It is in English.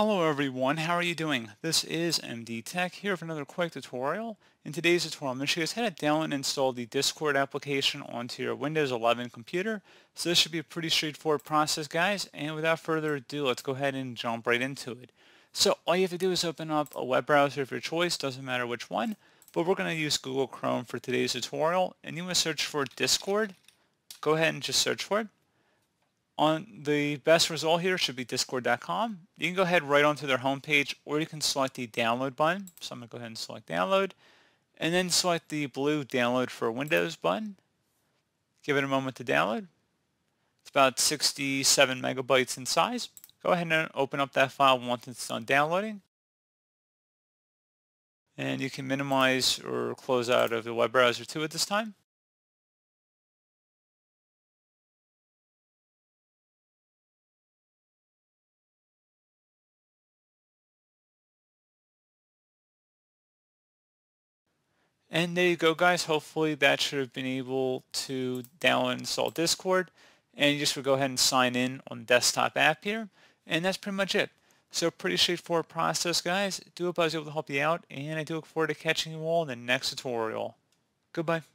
Hello everyone, how are you doing? This is MD Tech here for another quick tutorial. In today's tutorial, I'm going to show you how to download and install the Discord application onto your Windows 11 computer. So this should be a pretty straightforward process, guys, and without further ado, let's go ahead and jump right into it. So all you have to do is open up a web browser of your choice, doesn't matter which one, but we're going to use Google Chrome for today's tutorial, and you want to search for Discord. Go ahead and just search for it on the best result here should be discord.com. You can go ahead right onto their homepage or you can select the download button. So I'm going to go ahead and select download and then select the blue download for Windows button. Give it a moment to download. It's about 67 megabytes in size. Go ahead and open up that file once it's done downloading. And you can minimize or close out of the web browser too at this time. And there you go, guys. Hopefully that should have been able to download install Discord. And you just would go ahead and sign in on the desktop app here. And that's pretty much it. So pretty straightforward process, guys. Do hope I was able to help you out. And I do look forward to catching you all in the next tutorial. Goodbye.